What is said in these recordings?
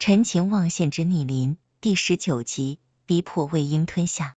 《陈情望县之逆鳞》第十九集，逼迫魏婴吞下。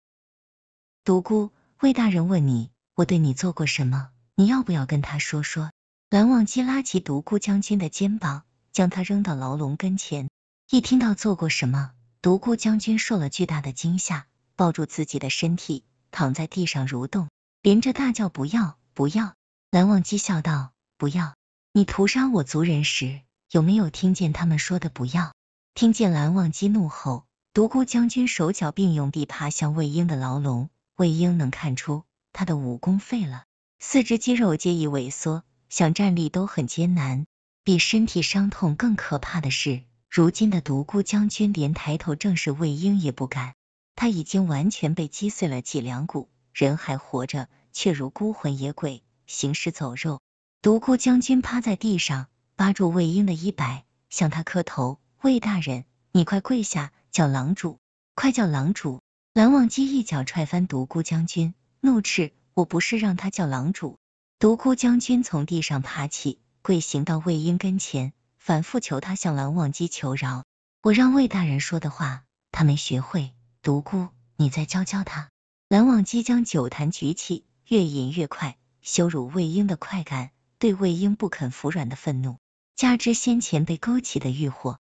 独孤魏大人问你：“我对你做过什么？你要不要跟他说说？”蓝忘机拉起独孤将军的肩膀，将他扔到牢笼跟前。一听到做过什么，独孤将军受了巨大的惊吓，抱住自己的身体，躺在地上蠕动，连着大叫：“不要，不要！”蓝忘机笑道：“不要！你屠杀我族人时，有没有听见他们说的‘不要’？”听见蓝忘机怒吼，独孤将军手脚并用地爬向魏婴的牢笼。魏婴能看出他的武功废了，四肢肌肉皆已萎缩，想站立都很艰难。比身体伤痛更可怕的是，如今的独孤将军连抬头正视魏婴也不敢。他已经完全被击碎了脊梁骨，人还活着，却如孤魂野鬼、行尸走肉。独孤将军趴在地上，扒住魏婴的衣摆，向他磕头。魏大人，你快跪下，叫狼主！快叫狼主！蓝忘机一脚踹翻独孤将军，怒斥：“我不是让他叫狼主！”独孤将军从地上爬起，跪行到魏婴跟前，反复求他向蓝忘机求饶。我让魏大人说的话，他没学会。独孤，你再教教他。蓝忘机将酒坛举起，越饮越快，羞辱魏婴的快感，对魏婴不肯服软的愤怒，加之先前被勾起的欲火。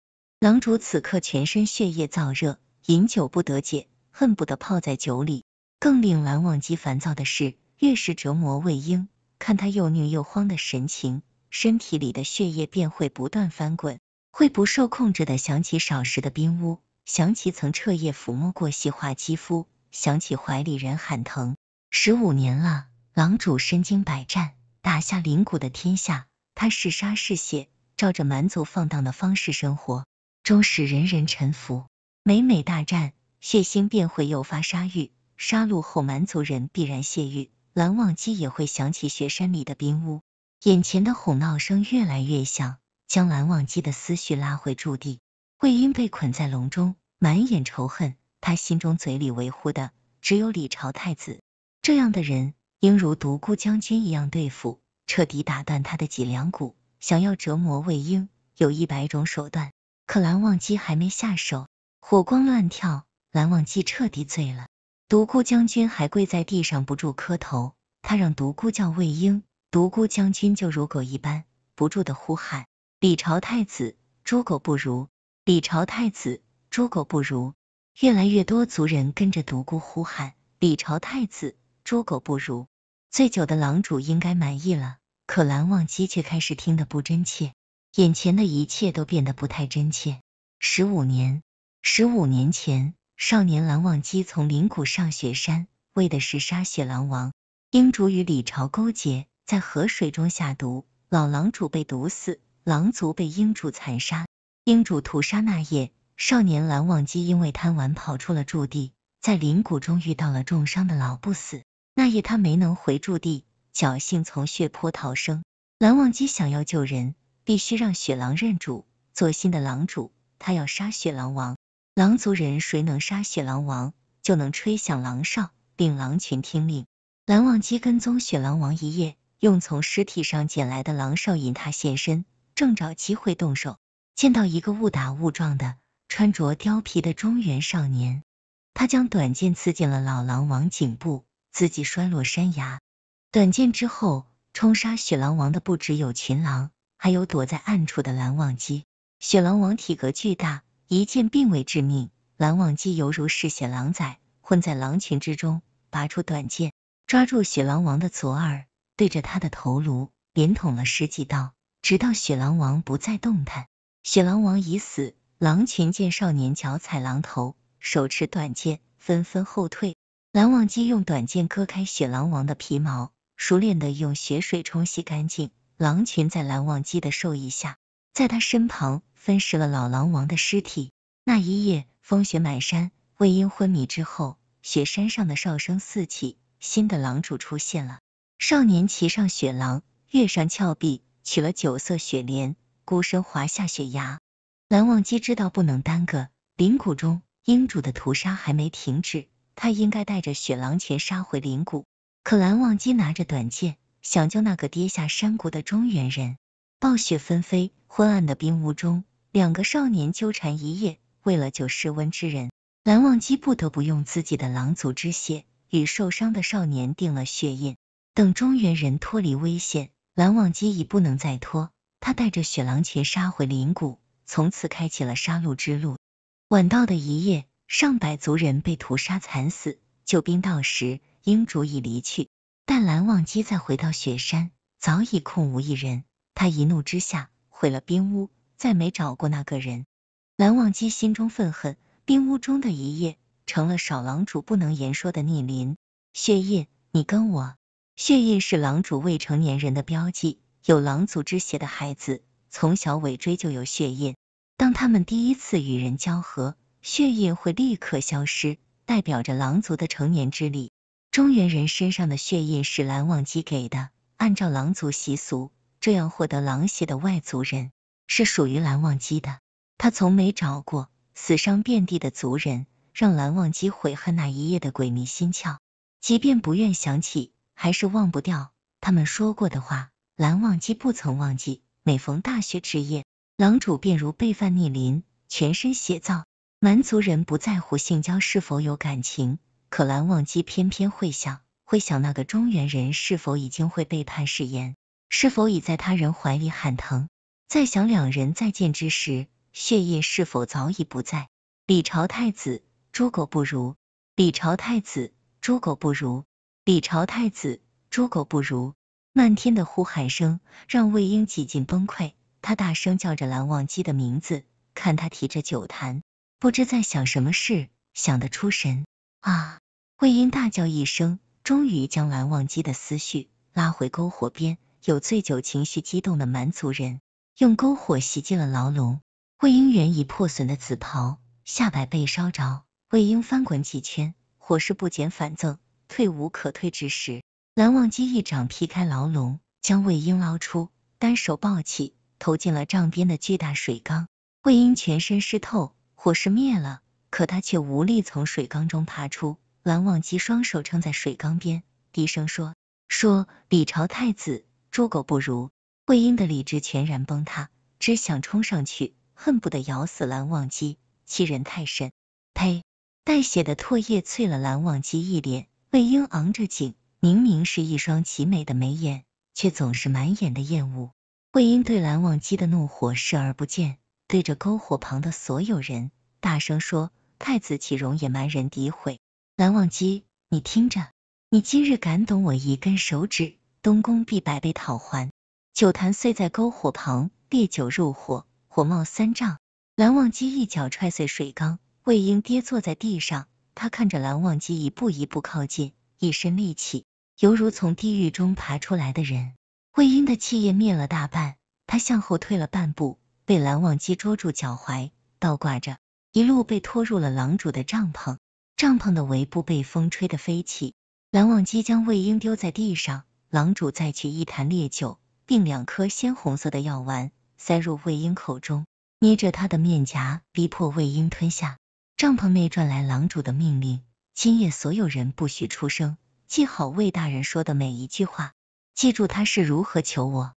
狼主此刻全身血液燥热，饮酒不得解，恨不得泡在酒里。更令蓝忘机烦躁的是，越是折磨魏婴，看他又虐又慌的神情，身体里的血液便会不断翻滚，会不受控制的想起少时的冰屋，想起曾彻夜抚摸过细滑肌肤，想起怀里人喊疼。十五年了，狼主身经百战，打下灵谷的天下，他是杀是血，照着蛮族放荡的方式生活。终使人人臣服。每每大战，血腥便会诱发杀欲，杀戮后蛮族人必然泄欲，蓝忘机也会想起雪山里的冰屋。眼前的哄闹声越来越响，将蓝忘机的思绪拉回驻地。魏婴被捆在笼中，满眼仇恨，他心中嘴里维护的只有李朝太子。这样的人，应如独孤将军一样对付，彻底打断他的脊梁骨。想要折磨魏婴，有一百种手段。可蓝忘机还没下手，火光乱跳，蓝忘机彻底醉了。独孤将军还跪在地上不住磕头，他让独孤叫魏婴，独孤将军就如狗一般不住的呼喊：“李朝太子，猪狗不如！”李朝太子，猪狗不如！越来越多族人跟着独孤呼喊：“李朝太子，猪狗不如！”醉酒的狼主应该满意了，可蓝忘机却开始听得不真切。眼前的一切都变得不太真切。十五年，十五年前，少年蓝忘机从灵谷上雪山，为的是杀雪狼王。英主与李朝勾结，在河水中下毒，老狼主被毒死，狼族被英主残杀。英主屠杀那夜，少年蓝忘机因为贪玩跑出了驻地，在灵谷中遇到了重伤的老不死。那夜他没能回驻地，侥幸从血泊逃生。蓝忘机想要救人。必须让雪狼认主，做新的狼主。他要杀雪狼王，狼族人谁能杀雪狼王，就能吹响狼哨，令狼群听令。蓝忘机跟踪雪狼王一夜，用从尸体上捡来的狼哨引他现身，正找机会动手，见到一个误打误撞的穿着貂皮的中原少年，他将短剑刺进了老狼王颈部，自己摔落山崖。短剑之后，冲杀雪狼王的不止有群狼。还有躲在暗处的蓝忘机。雪狼王体格巨大，一剑并未致命。蓝忘机犹如嗜血狼崽，混在狼群之中，拔出短剑，抓住雪狼王的左耳，对着他的头颅连捅了十几刀，直到雪狼王不再动弹。雪狼王已死，狼群见少年脚踩狼头，手持短剑，纷纷后退。蓝忘机用短剑割开雪狼王的皮毛，熟练的用血水冲洗干净。狼群在蓝忘机的授意下，在他身旁分食了老狼王的尸体。那一夜，风雪满山。魏婴昏迷之后，雪山上的哨声四起，新的狼主出现了。少年骑上雪狼，跃上峭壁，取了九色雪莲，孤身滑下雪崖。蓝忘机知道不能耽搁，灵谷中鹰主的屠杀还没停止，他应该带着雪狼前杀回灵谷。可蓝忘机拿着短剑。想救那个跌下山谷的中原人。暴雪纷飞，昏暗的冰屋中，两个少年纠缠一夜。为了救失温之人，蓝忘机不得不用自己的狼族之血与受伤的少年定了血印。等中原人脱离危险，蓝忘机已不能再拖。他带着雪狼群杀回灵谷，从此开启了杀戮之路。晚到的一夜，上百族人被屠杀惨死。救兵到时，英主已离去。但蓝忘机再回到雪山，早已空无一人。他一怒之下毁了冰屋，再没找过那个人。蓝忘机心中愤恨，冰屋中的一夜成了少狼主不能言说的逆鳞。血印，你跟我。血印是狼主未成年人的标记，有狼族之血的孩子从小尾椎就有血印。当他们第一次与人交合，血印会立刻消失，代表着狼族的成年之力。中原人身上的血印是蓝忘机给的。按照狼族习俗，这样获得狼血的外族人是属于蓝忘机的。他从没找过死伤遍地的族人，让蓝忘机悔恨那一夜的鬼迷心窍。即便不愿想起，还是忘不掉他们说过的话。蓝忘机不曾忘记，每逢大雪之夜，狼主便如被犯逆鳞，全身血燥。蛮族人不在乎性交是否有感情。可蓝忘机偏偏会想，会想那个中原人是否已经会背叛誓言，是否已在他人怀里喊疼。再想两人再见之时，血液是否早已不在。李朝太子，猪狗不如！李朝太子，猪狗不如！李朝太子，猪狗不如！漫天的呼喊声让魏婴几近崩溃，他大声叫着蓝忘机的名字，看他提着酒坛，不知在想什么事，想得出神啊。魏婴大叫一声，终于将蓝忘机的思绪拉回篝火边。有醉酒情绪激动的蛮族人用篝火袭击了牢笼。魏婴原已破损的紫袍下摆被烧着，魏婴翻滚几圈，火势不减反增。退无可退之时，蓝忘机一掌劈开牢笼，将魏婴捞出，单手抱起，投进了帐边的巨大水缸。魏婴全身湿透，火势灭了，可他却无力从水缸中爬出。蓝忘机双手撑在水缸边，低声说：“说李朝太子猪狗不如。”魏婴的理智全然崩塌，只想冲上去，恨不得咬死蓝忘机，欺人太甚！呸！带血的唾液啐了蓝忘机一脸。魏婴昂着颈，明明是一双奇美的眉眼，却总是满眼的厌恶。魏婴对蓝忘机的怒火视而不见，对着篝火旁的所有人大声说：“太子岂容野蛮人诋毁？”蓝忘机，你听着，你今日敢动我一根手指，东宫必百倍讨还。酒坛碎在篝火旁，烈酒入火，火冒三丈。蓝忘机一脚踹碎水缸，魏婴跌坐在地上。他看着蓝忘机一步一步靠近，一身戾气，犹如从地狱中爬出来的人。魏婴的气焰灭了大半，他向后退了半步，被蓝忘机捉住脚踝，倒挂着，一路被拖入了狼主的帐篷。帐篷的围布被风吹得飞起，蓝忘机将魏婴丢在地上，狼主再取一坛烈酒，并两颗鲜红色的药丸塞入魏婴口中，捏着他的面颊，逼迫魏婴吞下。帐篷内传来狼主的命令：今夜所有人不许出声，记好魏大人说的每一句话，记住他是如何求我。